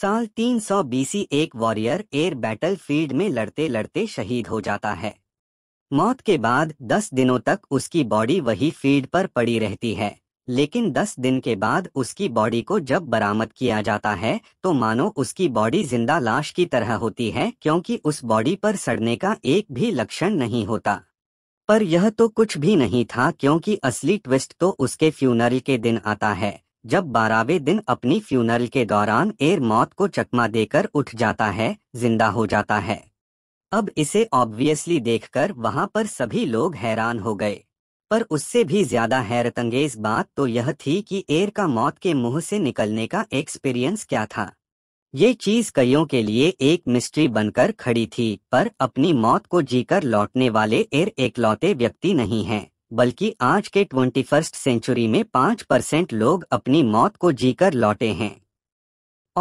साल 300 बीसी एक warrior air battle field में लड़ते लड़ते शहीद हो जाता है मौत के बाद 10 दिनों तक उसकी बॉडी वही फील्ड पर पड़ी रहती है लेकिन 10 दिन के बाद उसकी बॉडी को जब बरामद किया जाता है तो मानो उसकी बॉडी जिंदा लाश की तरह होती है क्योंकि उस बॉडी पर सड़ने का एक भी लक्षण नहीं होता पर यह तो कुछ भी नहीं था क्योंकि असली ट्विस्ट तो उसके फ्यूनरल के दिन आता है जब बारहवें दिन अपनी फ्यूनरल के दौरान एर मौत को चकमा देकर उठ जाता है जिंदा हो जाता है अब इसे ऑब्वियसली देखकर वहां पर सभी लोग हैरान हो गए पर उससे भी ज्यादा हैरतंगेज बात तो यह थी कि एयर का मौत के मुंह से निकलने का एक्सपीरियंस क्या था ये चीज कईयों के लिए एक मिस्ट्री बनकर खड़ी थी पर अपनी मौत को जीकर लौटने वाले एयर एकलौते व्यक्ति नहीं हैं बल्कि आज के ट्वेंटी फर्स्ट सेंचुरी में पांच परसेंट लोग अपनी मौत को जीकर लौटे हैं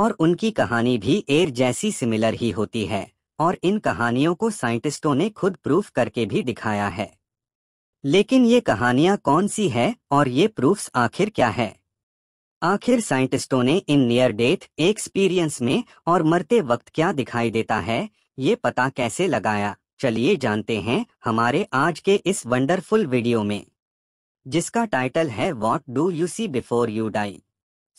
और उनकी कहानी भी एयर जैसी सिमिलर ही होती है और इन कहानियों को साइंटिस्टों ने खुद प्रूफ करके भी दिखाया है लेकिन ये कहानियां कौन सी है और ये प्रूफ्स आखिर क्या है आखिर साइंटिस्टों ने इन नियर डेथ एक्सपीरियंस में और मरते वक्त क्या दिखाई देता है ये पता कैसे लगाया चलिए जानते हैं हमारे आज के इस वंडरफुल वीडियो में जिसका टाइटल है what do you see before you die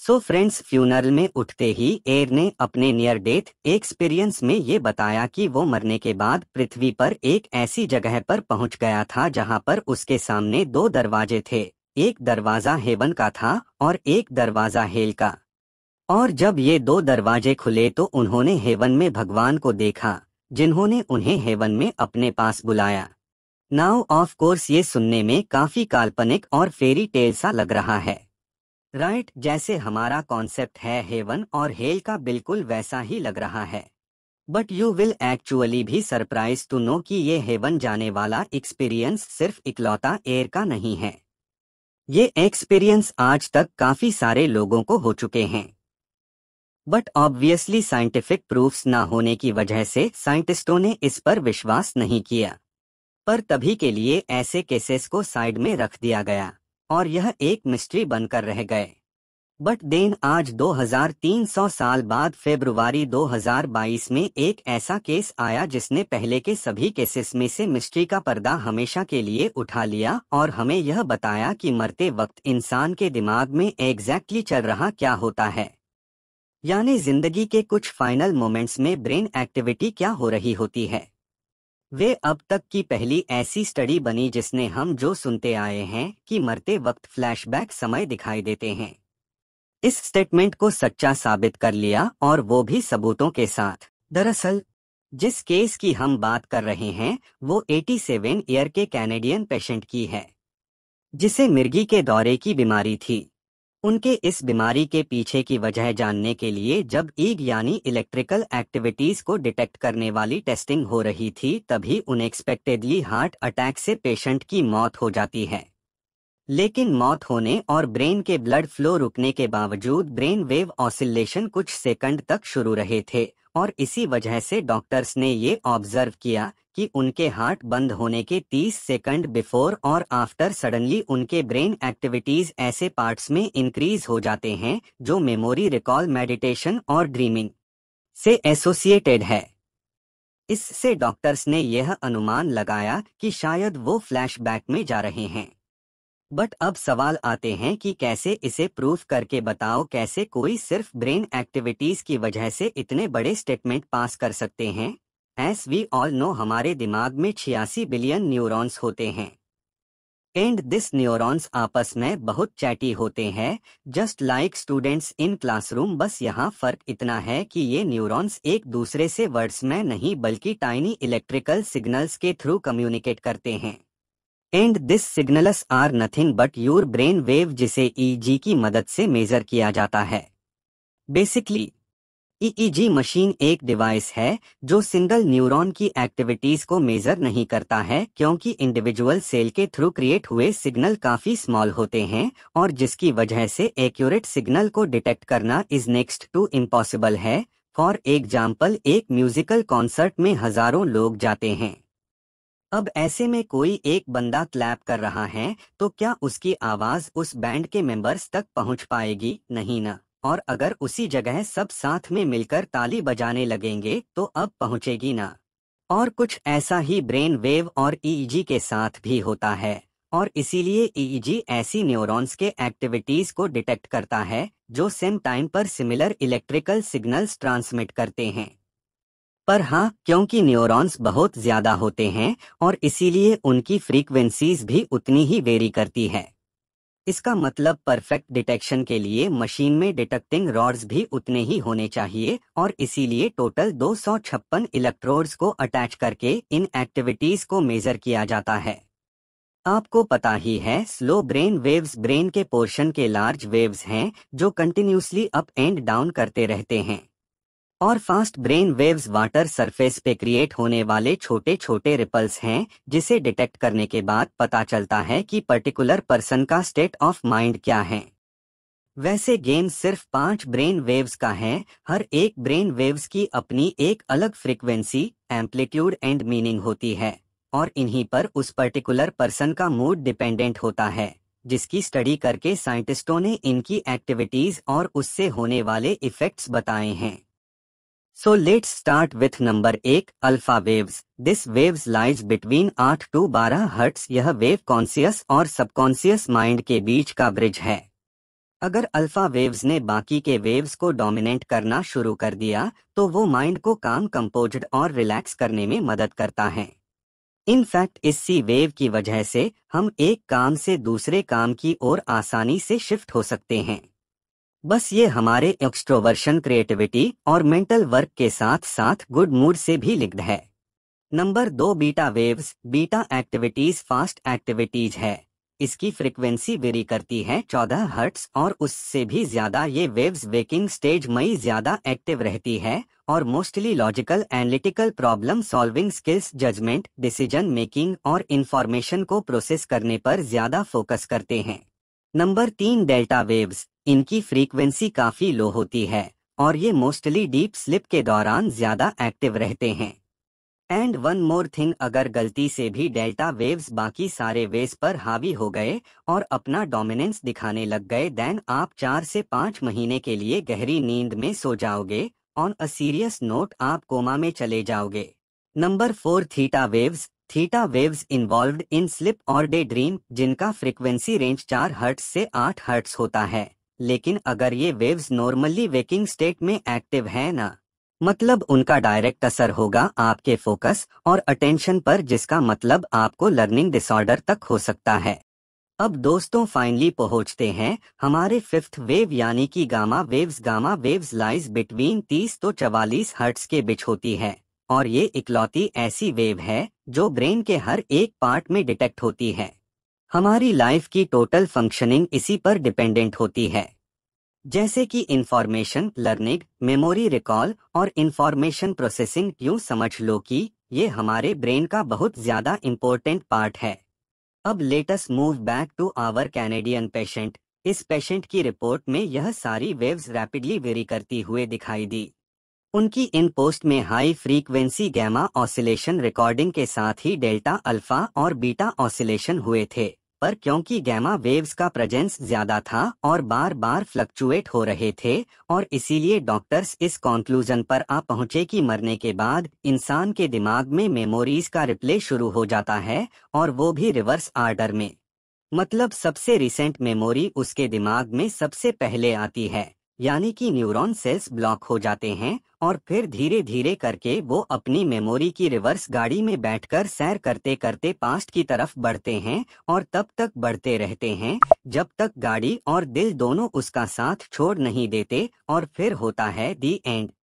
so friends funeral में उठते ही एयर ने अपने नियर डेथ एक्सपीरियंस में ये बताया कि वो मरने के बाद पृथ्वी पर एक ऐसी जगह पर पहुंच गया था जहां पर उसके सामने दो दरवाजे थे एक दरवाजा हेवन का था और एक दरवाजा हेल का और जब ये दो दरवाजे खुले तो उन्होंने हेवन में भगवान को देखा जिन्होंने उन्हें हेवन में अपने पास बुलाया नाउ ऑफ कोर्स ये सुनने में काफी काल्पनिक और फेरी टेल सा लग रहा है राइट right, जैसे हमारा कॉन्सेप्ट है हेवन और हेल का बिल्कुल वैसा ही लग रहा है बट यू विल एक्चुअली भी सरप्राइज टू नो कि ये हेवन जाने वाला एक्सपीरियंस सिर्फ इकलौता एयर का नहीं है ये एक्सपीरियंस आज तक काफी सारे लोगों को हो चुके हैं बट ऑब्वियसली साइंटिफिक प्रूफ्स ना होने की वजह से साइंटिस्टों ने इस पर विश्वास नहीं किया पर तभी के लिए ऐसे केसेस को साइड में रख दिया गया और यह एक मिस्ट्री बनकर रह गए बट देन आज 2300 साल बाद फेब्रुवरी 2022 में एक ऐसा केस आया जिसने पहले के सभी केसेस में से मिस्ट्री का पर्दा हमेशा के लिए उठा लिया और हमें यह बताया कि मरते वक्त इंसान के दिमाग में एग्जैक्टली चल रहा क्या होता है यानी जिंदगी के कुछ फाइनल मोमेंट्स में ब्रेन एक्टिविटी क्या हो रही होती है वे अब तक की पहली ऐसी स्टडी बनी जिसने हम जो सुनते आए हैं कि मरते वक्त फ्लैशबैक समय दिखाई देते हैं इस स्टेटमेंट को सच्चा साबित कर लिया और वो भी सबूतों के साथ दरअसल जिस केस की हम बात कर रहे हैं वो 87 ईयर के कैनेडियन पेशेंट की है जिसे मिर्गी के दौरे की बीमारी थी उनके इस बीमारी के पीछे की वजह जानने के लिए जब ईग यानी इलेक्ट्रिकल एक्टिविटीज को डिटेक्ट करने वाली टेस्टिंग हो रही थी तभी अनएक्सपेक्टेडली हार्ट अटैक से पेशेंट की मौत हो जाती है लेकिन मौत होने और ब्रेन के ब्लड फ्लो रुकने के बावजूद ब्रेन वेव ऑसिलेशन कुछ सेकंड तक शुरू रहे थे और इसी वजह से डॉक्टर्स ने ये ऑब्जर्व किया कि उनके हार्ट बंद होने के 30 सेकंड बिफोर और आफ्टर सडनली उनके ब्रेन एक्टिविटीज ऐसे पार्ट्स में इंक्रीज हो जाते हैं जो मेमोरी रिकॉल मेडिटेशन और ड्रीमिंग से एसोसिएटेड है इससे डॉक्टर्स ने यह अनुमान लगाया कि शायद वो फ्लैशबैक में जा रहे हैं बट अब सवाल आते हैं कि कैसे इसे प्रूफ करके बताओ कैसे कोई सिर्फ ब्रेन एक्टिविटीज की वजह से इतने बड़े स्टेटमेंट पास कर सकते हैं एस वी ऑल नो हमारे दिमाग में छियासी बिलियन न्यूरॉन्स होते हैं एंड दिस न्यूरॉन्स आपस में बहुत चैटी होते हैं just like students in classroom बस यहाँ फर्क इतना है कि ये न्यूरॉन्स एक दूसरे से वर्ड्स में नहीं बल्कि टाइनी इलेक्ट्रिकल सिग्नल्स के थ्रू कम्युनिकेट करते हैं and this signals are nothing but your brain wave जिसे ईजी e की मदद से मेजर किया जाता है बेसिकली ईईजी मशीन एक डिवाइस है जो सिंगल न्यूरॉन की एक्टिविटीज को मेजर नहीं करता है क्योंकि इंडिविजुअल सेल के थ्रू क्रिएट हुए सिग्नल काफी स्मॉल होते हैं और जिसकी वजह से एक्यूरेट सिग्नल को डिटेक्ट करना इज नेक्स्ट टू इम्पॉसिबल है फॉर एग्जाम्पल एक म्यूजिकल कॉन्सर्ट में हजारों लोग जाते हैं अब ऐसे में कोई एक बंदा क्लैप कर रहा है तो क्या उसकी आवाज उस बैंड के मेंबर्स तक पहुंच पाएगी नहीं ना और अगर उसी जगह सब साथ में मिलकर ताली बजाने लगेंगे तो अब पहुंचेगी ना और कुछ ऐसा ही ब्रेन वेव और ईजी e e के साथ भी होता है और इसीलिए ईजी e ऐसी न्यूरॉन्स के एक्टिविटीज को डिटेक्ट करता है जो सेम टाइम पर सिमिलर इलेक्ट्रिकल सिग्नल्स ट्रांसमिट करते हैं पर हाँ क्योंकि न्यूरॉन्स बहुत ज्यादा होते हैं और इसीलिए उनकी फ्रीक्वेंसीज भी उतनी ही वेरी करती है इसका मतलब परफेक्ट डिटेक्शन के लिए मशीन में डिटेक्टिंग रॉड्स भी उतने ही होने चाहिए और इसीलिए टोटल दो इलेक्ट्रोड्स को अटैच करके इन एक्टिविटीज को मेजर किया जाता है आपको पता ही है स्लो ब्रेन वेव्स ब्रेन के पोर्शन के लार्ज वेव्स हैं जो कंटिन्यूसली अप एंड डाउन करते रहते हैं और fast brain waves water surface पे क्रिएट होने वाले छोटे छोटे रिपल्स हैं जिसे डिटेक्ट करने के बाद पता चलता है कि पर्टिकुलर पर्सन का स्टेट ऑफ माइंड क्या है वैसे गेम सिर्फ पांच ब्रेन वेव्स का है हर एक ब्रेन वेव्स की अपनी एक अलग फ्रिक्वेंसी एम्पलीट्यूड एंड मीनिंग होती है और इन्हीं पर उस पर्टिकुलर पर्सन का मूड डिपेंडेंट होता है जिसकी स्टडी करके साइंटिस्टों ने इनकी एक्टिविटीज और उससे होने वाले इफेक्ट्स बताए हैं so let's start with number एक alpha waves. This waves lies between आठ टू बारह हर्ट्स यह वेव कॉन्सियस और सबकॉन्सियस माइंड के बीच का ब्रिज है अगर अल्फा वेव्स ने बाकी के वेव्स को डोमिनेट करना शुरू कर दिया तो वो माइंड को काम कम्पोज और रिलैक्स करने में मदद करता है इनफैक्ट इसी वेव की वजह से हम एक काम से दूसरे काम की ओर आसानी से शिफ्ट हो सकते हैं बस ये हमारे एक्सट्रोवर्शन क्रिएटिविटी और मेंटल वर्क के साथ साथ गुड मूड से भी लिंक्ड है नंबर दो beta waves beta activities fast activities है इसकी फ्रिक्वेंसी वेरी करती है 14 हर्ट्स और उससे भी ज्यादा ये वेव्स वेकिंग स्टेज में ज्यादा एक्टिव रहती है और mostly logical analytical problem solving skills judgement decision making और इन्फॉर्मेशन को प्रोसेस करने पर ज्यादा फोकस करते हैं नंबर तीन डेल्टा वेव्स इनकी फ्रीक्वेंसी काफी लो होती है और ये मोस्टली डीप स्लिप के दौरान ज्यादा एक्टिव रहते हैं एंड वन मोर थिंग अगर गलती से भी डेल्टा वेव्स बाकी सारे वेव्स पर हावी हो गए और अपना डोमिनेंस दिखाने लग गए देन आप चार से पांच महीने के लिए गहरी नींद में सो जाओगे ऑन अ सीरियस नोट आप कोमा में चले जाओगे number four theta waves theta waves involve in sleep और डे ड्रीम जिनका फ्रिक्वेंसी रेंज चार हर्ट्स से आठ हर्ट्स होता है लेकिन अगर ये वेव्स नॉर्मली वेकिंग स्टेट में एक्टिव है ना मतलब उनका डायरेक्ट असर होगा आपके फोकस और अटेंशन पर जिसका मतलब आपको लर्निंग डिसऑर्डर तक हो सकता है अब दोस्तों फाइनली पहुंचते हैं हमारे फिफ्थ वेव यानी कि gamma waves gamma waves lies between 30 to 44 hertz के बीच होती है और ये इकलौती ऐसी वेव है जो ब्रेन के हर एक पार्ट में डिटेक्ट होती है हमारी लाइफ की टोटल फंक्शनिंग इसी पर डिपेंडेंट होती है जैसे कि इंफॉर्मेशन लर्निंग मेमोरी रिकॉल और इंफॉर्मेशन प्रोसेसिंग क्यों समझ लो कि ये हमारे ब्रेन का बहुत ज्यादा इम्पोर्टेंट पार्ट है अब latest move back to our Canadian patient इस पेशेंट की रिपोर्ट में यह सारी वेव्स रैपिडली वेरी करती हुए दिखाई दी उनकी इन पोस्ट में high frequency gamma oscillation recording के साथ ही डेल्टा अल्फा और बीटा ऑसिलेशन हुए थे पर क्योंकि गैमा वेव्स का प्रेजेंस ज्यादा था और बार बार फ्लक्चुएट हो रहे थे और इसीलिए डॉक्टर्स इस कॉन्क्लूजन पर आ पहुंचे कि मरने के बाद इंसान के दिमाग में मेमोरीज का रिप्ले शुरू हो जाता है और वो भी रिवर्स आर्डर में मतलब सबसे रिसेंट मेमोरी उसके दिमाग में सबसे पहले आती है यानी कि न्यूरॉन सेल्स ब्लॉक हो जाते हैं और फिर धीरे धीरे करके वो अपनी मेमोरी की रिवर्स गाड़ी में बैठकर सैर करते करते पास्ट की तरफ बढ़ते हैं और तब तक बढ़ते रहते हैं जब तक गाड़ी और दिल दोनों उसका साथ छोड़ नहीं देते और फिर होता है दी एंड